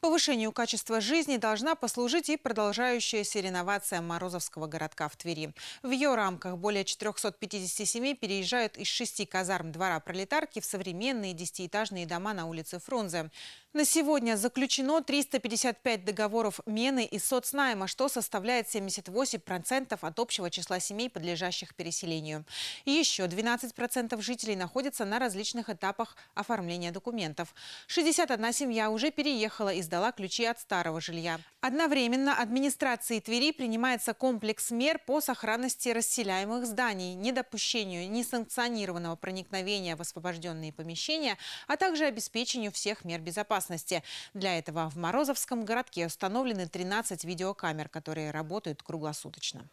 Повышению качества жизни должна послужить и продолжающаяся реновация Морозовского городка в Твери. В ее рамках более 450 семей переезжают из шести казарм двора пролетарки в современные десятиэтажные дома на улице Фрунзе. На сегодня заключено 355 договоров Мены и соцнайма, что составляет 78% от общего числа семей, подлежащих переселению. еще 12% жителей находятся на различных этапах оформления документов. 61 семья уже переехала из издала ключи от старого жилья. Одновременно администрации Твери принимается комплекс мер по сохранности расселяемых зданий, недопущению несанкционированного проникновения в освобожденные помещения, а также обеспечению всех мер безопасности. Для этого в Морозовском городке установлены 13 видеокамер, которые работают круглосуточно.